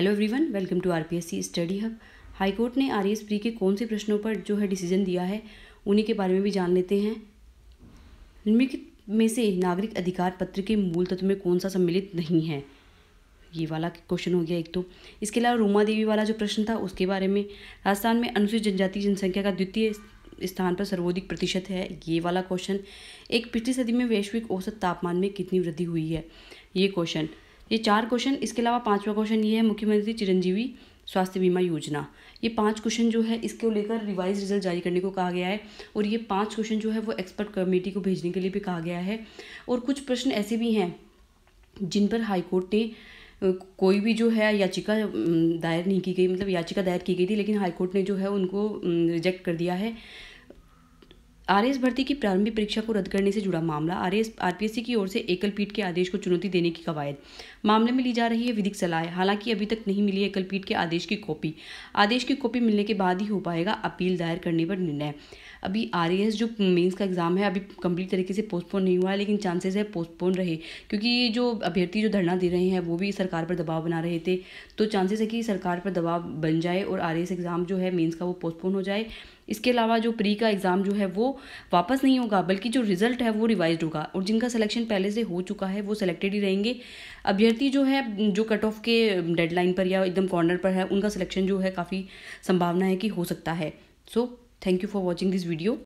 hello everyone welcome to RPSC study hub high court ने R pre e के कौन से प्रश्नों पर जो है डिसीजन दिया है उन्हीं के बारे में भी जान लेते हैं निम्नलिखित में से नागरिक अधिकार पत्र के मूल तत्व में कौन सा सम्मिलित नहीं है ये वाला क्वेश्चन हो गया एक तो इसके अलावा रूमा देवी वाला जो प्रश्न था उसके बारे में राजस्थान में अनुसूचित जनजाति जनसंख्या का द्वितीय स्थान पर सर्वाधिक प्रतिशत है ये वाला क्वेश्चन एक पिछली सदी में वैश्विक औसत तापमान में कितनी वृद्धि हुई है ये क्वेश्चन ये चार क्वेश्चन इसके अलावा पांचवा क्वेश्चन ये है मुख्यमंत्री चिरंजीवी स्वास्थ्य बीमा योजना ये पांच क्वेश्चन जो है इसको लेकर रिवाइज रिजल्ट जारी करने को कहा गया है और ये पांच क्वेश्चन जो है वो एक्सपर्ट कमेटी को भेजने के लिए भी कहा गया है और कुछ प्रश्न ऐसे भी हैं जिन पर हाईकोर्ट ने कोई भी जो है याचिका दायर नहीं की गई मतलब याचिका दायर की गई थी लेकिन हाईकोर्ट ने जो है उनको रिजेक्ट कर दिया है आरएएस भर्ती की प्रारंभिक परीक्षा को रद्द करने से जुड़ा मामला आरएएस आरपीएससी की ओर से एकल पीठ के आदेश को चुनौती देने की कवायद मामले में ली जा रही है विधिक सलाह हालांकि अभी तक नहीं मिली एकल पीठ के आदेश की कॉपी आदेश की कॉपी मिलने के बाद ही हो पाएगा अपील दायर करने पर निर्णय अभी आर जो मेंस का एग्ज़ाम है अभी कंप्लीट तरीके से पोस्टपोन नहीं हुआ है लेकिन चांसेस है पोस्टपोन रहे क्योंकि जो अभ्यर्थी जो धरना दे रहे हैं वो भी सरकार पर दबाव बना रहे थे तो चांसेस है कि सरकार पर दबाव बन जाए और आर एग्ज़ाम जो है मेन्स का वो पोस्टपोन हो जाए इसके अलावा जो प्री का एग्ज़ाम जो है वो वापस नहीं होगा बल्कि जो रिजल्ट है वो रिवाइज होगा और जिनका सिलेक्शन पहले से हो चुका है वो सिलेक्टेड ही रहेंगे अभ्यर्थी जो है जो कट ऑफ के डेडलाइन पर या एकदम कॉर्नर पर है उनका सिलेक्शन जो है काफ़ी संभावना है कि हो सकता है so thank you for watching this video